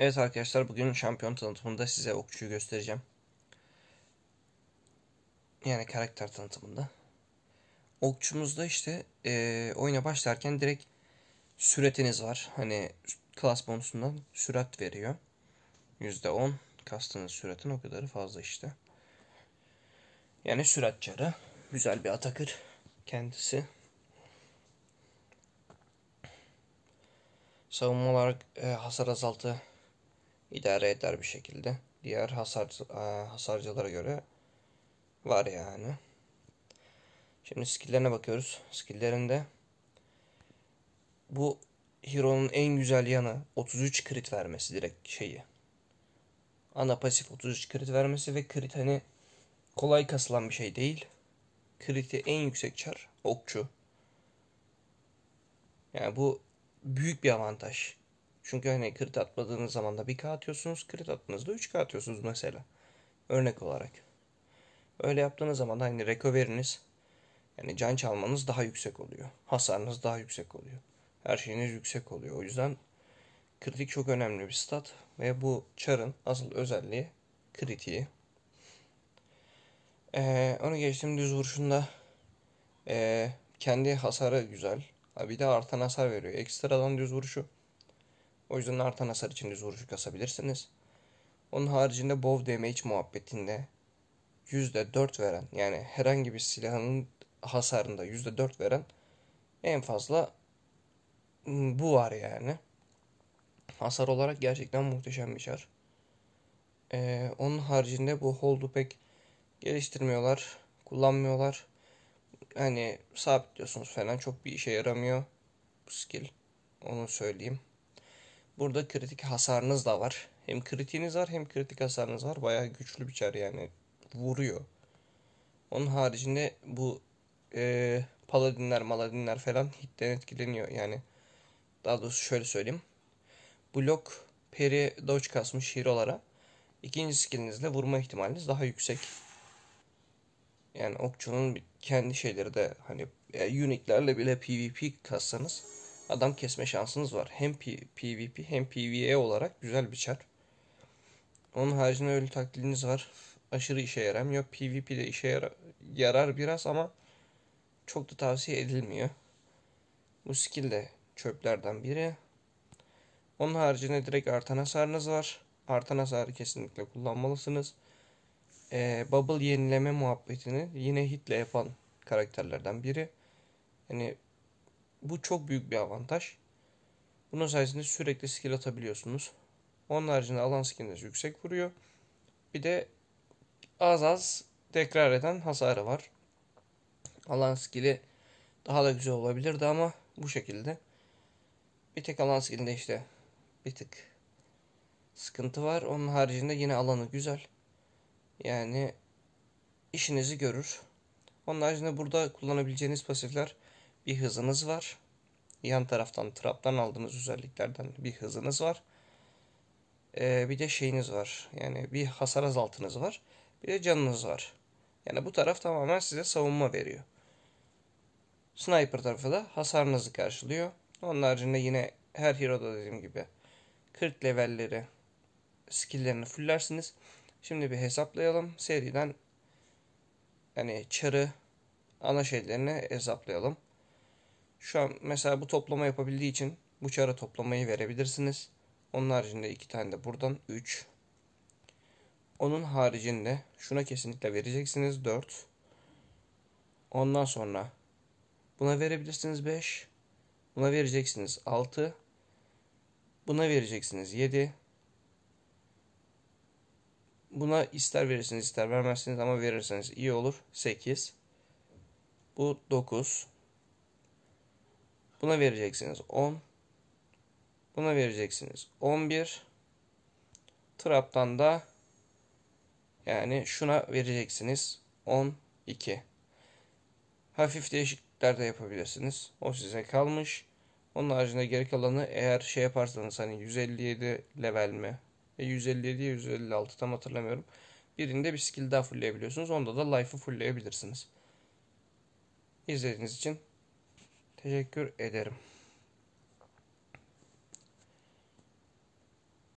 Evet arkadaşlar bugün şampiyon tanıtımında size okçuyu göstereceğim. Yani karakter tanıtımında. Okçumuzda işte e, oyuna başlarken direkt süretiniz var. Hani klas bonusundan sürat veriyor. %10 kastınız süratin o kadarı fazla işte. Yani sürat çarı. Güzel bir atakır kendisi. Savunma olarak e, hasar azaltı idare eder bir şekilde. Diğer hasar, e, hasarcılara göre var yani. Şimdi skilllerine bakıyoruz. Skilllerinde bu Hero'nun en güzel yanı 33 crit vermesi direkt şeyi. Ana pasif 33 crit vermesi ve crit hani kolay kasılan bir şey değil. Crit'i en yüksek çar okçu. Yani bu büyük bir avantaj. Çünkü hani crit atmadığınız zaman da 1k atıyorsunuz. Crit attığınızda 3k atıyorsunuz mesela. Örnek olarak. Öyle yaptığınız zaman da hani recovery'niz yani can çalmanız daha yüksek oluyor. Hasarınız daha yüksek oluyor. Her şeyiniz yüksek oluyor. O yüzden kritik çok önemli bir stat. Ve bu charın asıl özelliği kritiği. Ee, onu geçtim düz vuruşunda e, kendi hasarı güzel. Bir de artan hasar veriyor. Ekstradan düz vuruşu o yüzden artan hasar için düz vuruşu kasabilirsiniz. Onun haricinde bow damage muhabbetinde %4 veren yani herhangi bir silahın hasarında %4 veren en fazla bu var yani. Hasar olarak gerçekten muhteşem bir şar. Ee, onun haricinde bu hold'u pek geliştirmiyorlar, kullanmıyorlar. Hani sabitliyorsunuz falan çok bir işe yaramıyor bu skill. Onu söyleyeyim. Burada kritik hasarınız da var. Hem kritiğiniz var hem kritik hasarınız var. Bayağı güçlü bir çar yani. Vuruyor. Onun haricinde bu e, paladinler maladinler falan hitten etkileniyor. Yani daha doğrusu şöyle söyleyeyim. Blok peri dodge kasmış hero'lara ikinci skillinizle vurma ihtimaliniz daha yüksek. Yani okçunun kendi şeyleri de hani yani uniklerle bile PvP kassanız adam kesme şansınız var. Hem PvP hem PvE olarak güzel bir çar. Onun haricinde ölü taklidiniz var. Aşırı işe yaramıyor. PvP de işe yara yarar biraz ama çok da tavsiye edilmiyor. Bu skill de çöplerden biri. Onun haricinde direkt artan hasarınız var. Artan hasarı kesinlikle kullanmalısınız. Ee, bubble yenileme muhabbetini yine hitle yapan karakterlerden biri. Yani bu çok büyük bir avantaj. Bunun sayesinde sürekli skill atabiliyorsunuz. Onun haricinde alan skilliniz yüksek vuruyor. Bir de az az tekrar eden hasarı var. Alan skill'i daha da güzel olabilirdi ama bu şekilde. Bir tek alan skill'inde işte bir tık sıkıntı var. Onun haricinde yine alanı güzel. Yani işinizi görür. Onun haricinde burada kullanabileceğiniz pasifler bir hızınız var. Yan taraftan traptan aldığınız özelliklerden bir hızınız var. Ee, bir de şeyiniz var. Yani bir hasar azaltınız var. Bir de canınız var. Yani bu taraf tamamen size savunma veriyor. Sniper tarafı da hasarınızı karşılıyor. Onun haricinde yine her hero'da dediğim gibi 40 levelleri skill'lerini fullersiniz. Şimdi bir hesaplayalım. Seriden yani çarı ana şeylerini hesaplayalım. Şu an mesela bu toplama yapabildiği için bu çara toplamayı verebilirsiniz. Onun haricinde iki tane de buradan 3. Onun haricinde şuna kesinlikle vereceksiniz 4. Ondan sonra buna verebilirsiniz 5. Buna vereceksiniz 6. Buna vereceksiniz 7. Buna ister verirsiniz ister vermezsiniz ama verirseniz iyi olur. 8. Bu 9. Buna vereceksiniz 10. Buna vereceksiniz 11. Trap'tan da yani şuna vereceksiniz 12. Hafif değişiklikler de yapabilirsiniz. O size kalmış. Onun haricinde geri kalanı eğer şey yaparsanız hani 157 level mi? E 157 ya 156 tam hatırlamıyorum. Birinde bir skill daha fullleyebiliyorsunuz. Onda da life'ı fullleyebilirsiniz. İzlediğiniz için Teşekkür ederim.